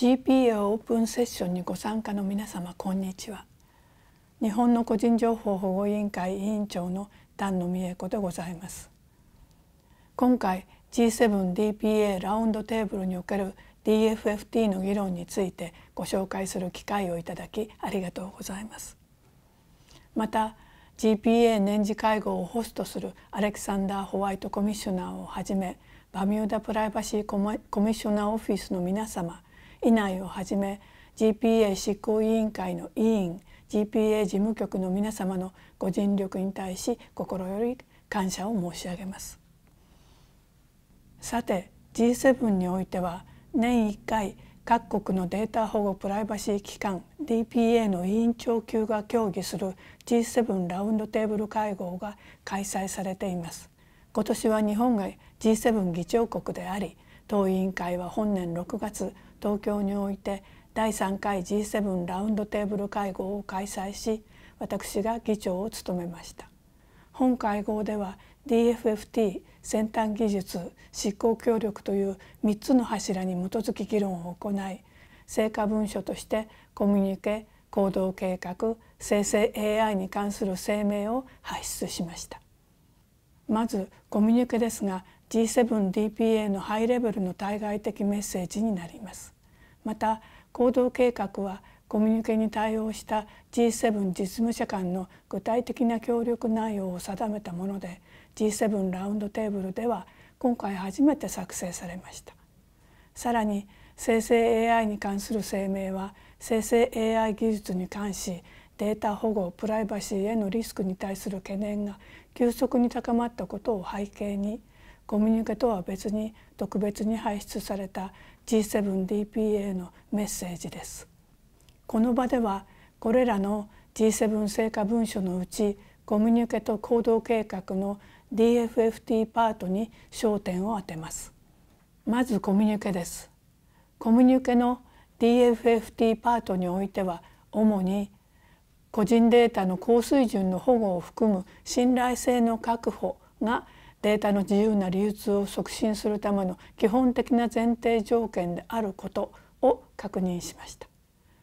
GPA オープンセッションにご参加の皆様こんにちは日本の個人情報保護委員会委員長の丹野美恵子でございます今回 G7DPA ラウンドテーブルにおける DFFT の議論についてご紹介する機会をいただきありがとうございますまた GPA 年次会合をホストするアレキサンダー・ホワイトコミッショナーをはじめバミューダ・プライバシーコミッショナーオフィスの皆様以内をはじめ GPA 執行委員会の委員 GPA 事務局の皆様のご尽力に対し心より感謝を申し上げますさて G7 においては年1回各国のデータ保護プライバシー機関 DPA の委員長級が協議する G7 ラウンドテーブル会合が開催されています今年は日本が G7 議長国であり当委員会は本年6月東京において第3回 G7 ラウンドテーブル会合を開催し私が議長を務めました本会合では DFFT 先端技術執行協力という3つの柱に基づき議論を行い成果文書としてコミュニケ行動計画生成 AI に関する声明を発出しましたまずコミュニケですが G7DPA のハイレベルの対外的メッセージになりますまた行動計画はコミュニケに対応した G7 実務者間の具体的な協力内容を定めたもので G7 ラウンドテーブルでは今回初めて作成されましたさらに生成 AI に関する声明は生成 AI 技術に関しデータ保護プライバシーへのリスクに対する懸念が急速に高まったことを背景にコミュニケとは別に特別に排出された G7DPA のメッセージです。この場ではこれらの G7 成果文書のうちコミュニケと行動計画の DFFT パートに焦点を当てます。まずコミュニケです。コミュニケの DFFT パートにおいては主に個人データの高水準の保護を含む信頼性の確保がデータの自由な流通を促進するための基本的な前提条件であることを確認しました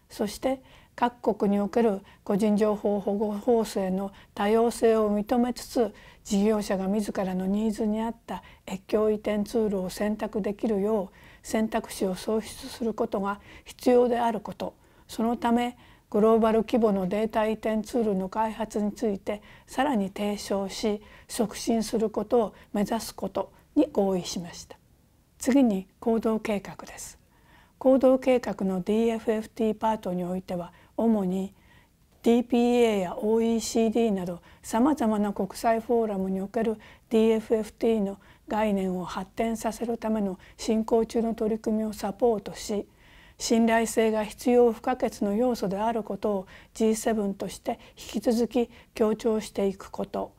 そして各国における個人情報保護法制の多様性を認めつつ事業者が自らのニーズに合った越境移転ツールを選択できるよう選択肢を創出することが必要であることそのためグローバル規模のデータ移転ツールの開発についてさらに提唱し促進することを目指すことに合意しました次に行動計画です行動計画の DFFT パートにおいては主に DPA や OECD などさまざまな国際フォーラムにおける DFFT の概念を発展させるための進行中の取り組みをサポートし信頼性が必要不可欠の要素であることを G7 として引き続き強調していくこと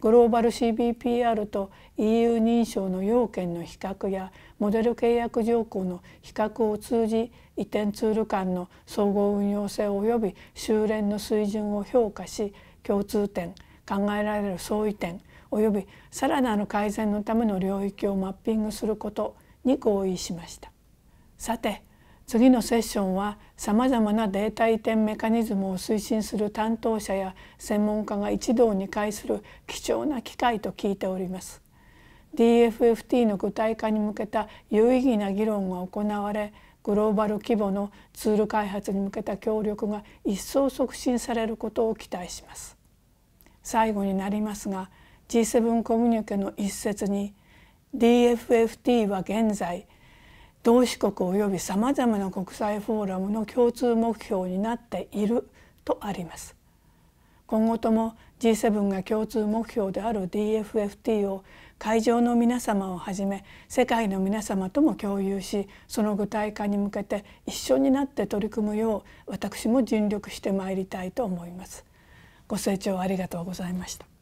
グローバル CBPR と EU 認証の要件の比較やモデル契約条項の比較を通じ移転ツール間の総合運用性及び修練の水準を評価し共通点考えられる相違点及びさらなる改善のための領域をマッピングすることに合意しました。さて次のセッションはさまざまなデータ移転メカニズムを推進する担当者や専門家が一堂に会する貴重な機会と聞いております。DFFT の具体化に向けた有意義な議論が行われグローバル規模のツール開発に向けた協力が一層促進されることを期待します。最後になりますが G7 コミュニケの一節に DFFT は現在同志国及びさまざまな国際フォーラムの共通目標になっているとあります。今後とも G7 が共通目標である DFFT を会場の皆様をはじめ世界の皆様とも共有しその具体化に向けて一緒になって取り組むよう私も尽力してまいりたいと思います。ご清聴ありがとうございました。